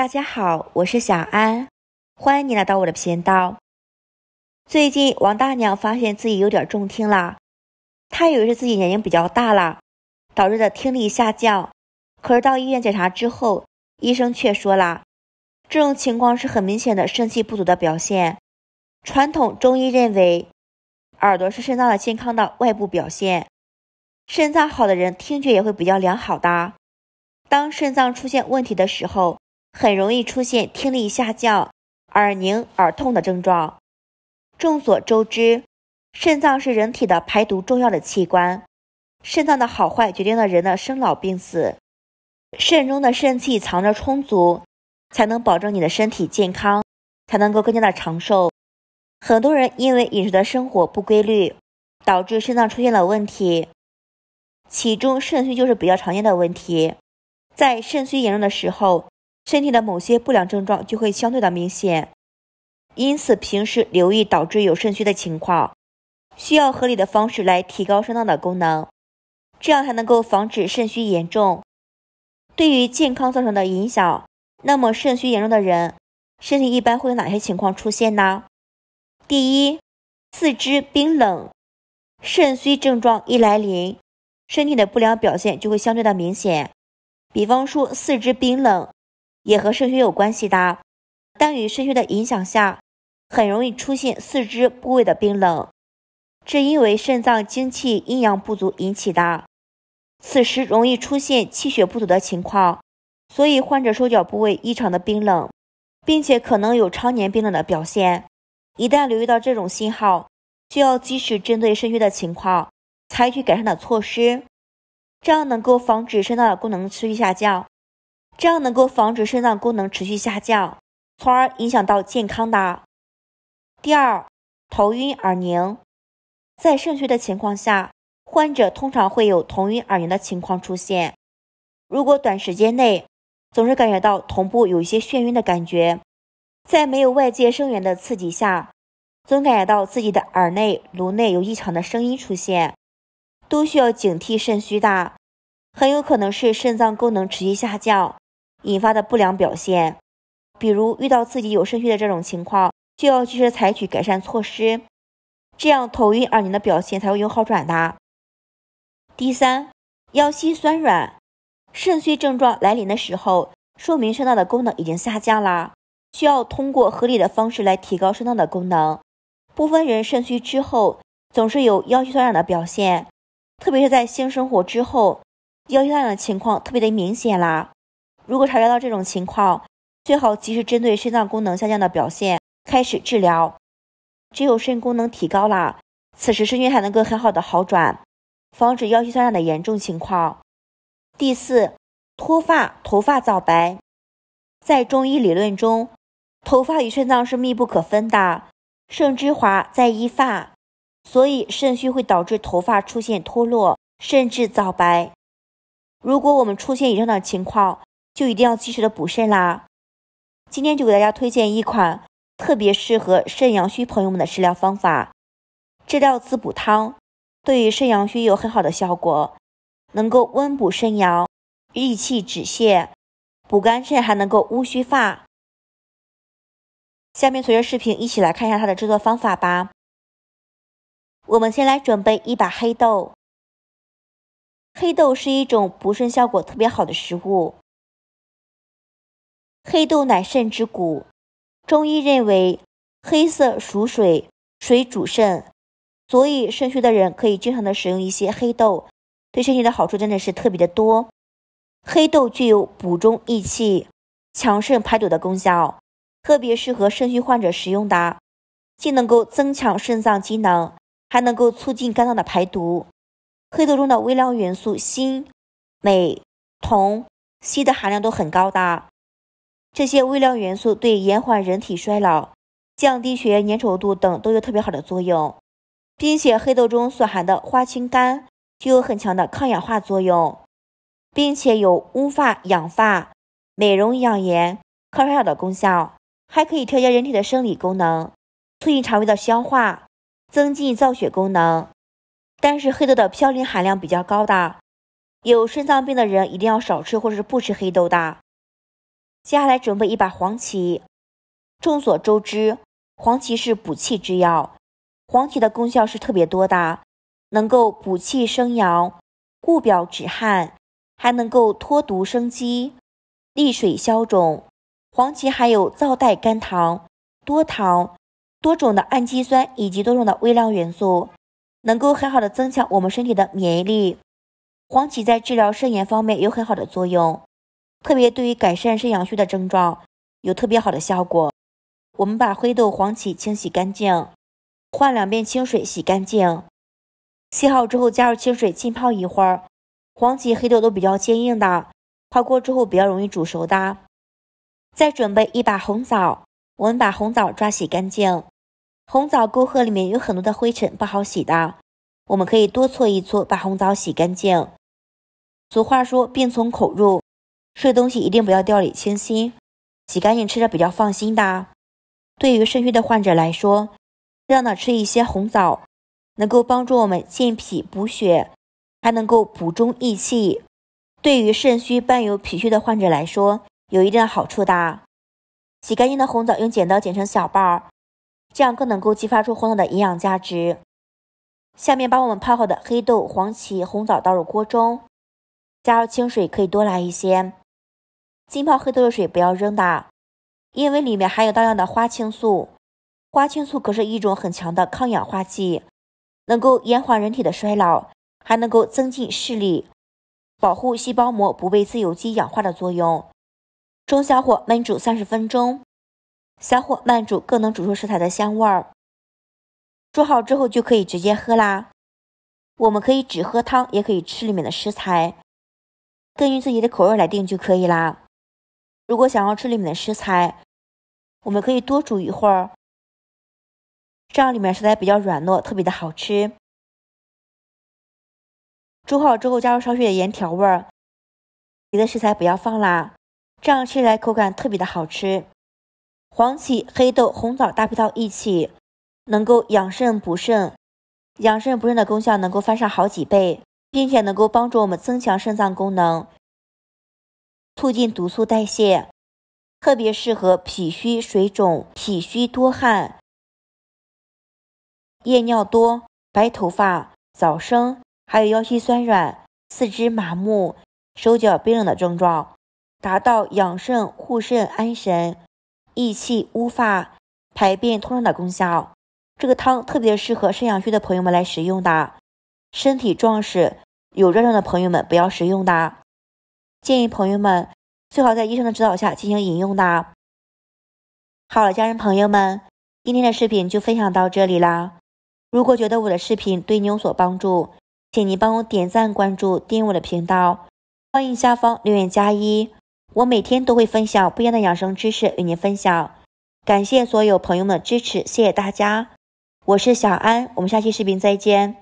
大家好，我是小安，欢迎你来到我的频道。最近王大娘发现自己有点中听啦，她以为是自己年龄比较大了，导致的听力下降。可是到医院检查之后，医生却说了，这种情况是很明显的肾气不足的表现。传统中医认为，耳朵是肾脏的健康的外部表现，肾脏好的人听觉也会比较良好的。当肾脏出现问题的时候，很容易出现听力下降、耳鸣、耳痛的症状。众所周知，肾脏是人体的排毒重要的器官，肾脏的好坏决定了人的生老病死。肾中的肾气藏着充足，才能保证你的身体健康，才能够更加的长寿。很多人因为饮食的生活不规律，导致肾脏出现了问题，其中肾虚就是比较常见的问题。在肾虚严重的时候，身体的某些不良症状就会相对的明显，因此平时留意导致有肾虚的情况，需要合理的方式来提高肾脏的功能，这样才能够防止肾虚严重，对于健康造成的影响。那么肾虚严重的人，身体一般会有哪些情况出现呢？第一，四肢冰冷。肾虚症状一来临，身体的不良表现就会相对的明显，比方说四肢冰冷。也和肾虚有关系的，但与肾虚的影响下，很容易出现四肢部位的冰冷，这因为肾脏精气阴阳不足引起的，此时容易出现气血不足的情况，所以患者手脚部位异常的冰冷，并且可能有常年冰冷的表现，一旦留意到这种信号，就要及时针对肾虚的情况采取改善的措施，这样能够防止肾脏的功能持续下降。这样能够防止肾脏功能持续下降，从而影响到健康的。第二，头晕耳鸣，在肾虚的情况下，患者通常会有头晕耳鸣的情况出现。如果短时间内总是感觉到头部有一些眩晕的感觉，在没有外界声源的刺激下，总感觉到自己的耳内、颅内有异常的声音出现，都需要警惕肾虚的，很有可能是肾脏功能持续下降。引发的不良表现，比如遇到自己有肾虚的这种情况，就要及时采取改善措施，这样头晕耳鸣的表现才会有好转的。第三，腰膝酸软，肾虚症状来临的时候，说明肾脏的功能已经下降啦，需要通过合理的方式来提高肾脏的功能。部分人肾虚之后，总是有腰膝酸软的表现，特别是在性生活之后，腰膝酸软的情况特别的明显啦。如果察觉到这种情况，最好及时针对肾脏功能下降的表现开始治疗。只有肾功能提高了，此时肾虚才能够很好的好转，防止腰膝酸软的严重情况。第四，脱发、头发早白，在中医理论中，头发与肾脏是密不可分的，肾之华在发，所以肾虚会导致头发出现脱落，甚至早白。如果我们出现以上的情况，就一定要及时的补肾啦！今天就给大家推荐一款特别适合肾阳虚朋友们的食疗方法——这料滋补汤，对于肾阳虚有很好的效果，能够温补肾阳、益气止泻、补肝肾，还能够乌须发。下面随着视频一起来看一下它的制作方法吧。我们先来准备一把黑豆，黑豆是一种补肾效果特别好的食物。黑豆乃肾之谷，中医认为黑色属水，水主肾，所以肾虚的人可以经常的使用一些黑豆，对身体的好处真的是特别的多。黑豆具有补中益气、强肾排毒的功效，特别适合肾虚患者食用的，既能够增强肾脏机能，还能够促进肝脏的排毒。黑豆中的微量元素锌、镁、铜、硒的含量都很高的这些微量元素对延缓人体衰老、降低血液粘稠度等都有特别好的作用，并且黑豆中所含的花青苷具有很强的抗氧化作用，并且有乌发养发、美容养颜、抗衰老的功效，还可以调节人体的生理功能，促进肠胃的消化，增进造血功能。但是黑豆的嘌呤含量比较高，的有肾脏病的人一定要少吃或者是不吃黑豆的。接下来准备一把黄芪。众所周知，黄芪是补气之药。黄芪的功效是特别多的，能够补气生阳、固表止汗，还能够脱毒生肌、利水消肿。黄芪含有皂苷、糖、多糖、多种的氨基酸以及多种的微量元素，能够很好的增强我们身体的免疫力。黄芪在治疗肾炎方面有很好的作用。特别对于改善肾阳虚的症状有特别好的效果。我们把黑豆、黄芪清洗干净，换两遍清水洗干净，洗好之后加入清水浸泡一会儿。黄芪、黑豆都比较坚硬的，泡锅之后比较容易煮熟的。再准备一把红枣，我们把红枣抓洗干净。红枣沟壑里面有很多的灰尘，不好洗的，我们可以多搓一搓，把红枣洗干净。俗话说，病从口入。吃东西一定不要掉以轻心，洗干净吃着比较放心的。对于肾虚的患者来说，适当的吃一些红枣，能够帮助我们健脾补血，还能够补中益气。对于肾虚伴有脾虚的患者来说，有一定的好处的。洗干净的红枣用剪刀剪成小瓣儿，这样更能够激发出红枣的营养价值。下面把我们泡好的黑豆、黄芪、红枣倒入锅中，加入清水，可以多来一些。浸泡黑豆的水不要扔的，因为里面含有大量的花青素，花青素可是一种很强的抗氧化剂，能够延缓人体的衰老，还能够增进视力，保护细胞膜不被自由基氧化的作用。中小火焖煮三十分钟，小火慢煮更能煮出食材的香味儿。煮好之后就可以直接喝啦。我们可以只喝汤，也可以吃里面的食材，根据自己的口味来定就可以啦。如果想要吃里面的食材，我们可以多煮一会儿，这样里面食材比较软糯，特别的好吃。煮好之后加入少许的盐调味儿，别的食材不要放啦，这样吃起来口感特别的好吃。黄芪、黑豆、红枣搭配到一起，能够养肾补肾，养肾补肾的功效能够翻上好几倍，并且能够帮助我们增强肾脏功能。促进毒素代谢，特别适合脾虚水肿、脾虚多汗、夜尿多、白头发、早生，还有腰膝酸软、四肢麻木、手脚冰冷的症状，达到养肾、护肾、安神、益气、乌发、排便通畅的功效。这个汤特别适合肾阳虚的朋友们来食用的，身体壮实、有热量的朋友们不要食用的。建议朋友们最好在医生的指导下进行饮用的。好了，家人朋友们，今天的视频就分享到这里啦。如果觉得我的视频对你有所帮助，请您帮我点赞、关注、订阅我的频道。欢迎下方留言加一，我每天都会分享不一样的养生知识与您分享。感谢所有朋友们的支持，谢谢大家。我是小安，我们下期视频再见。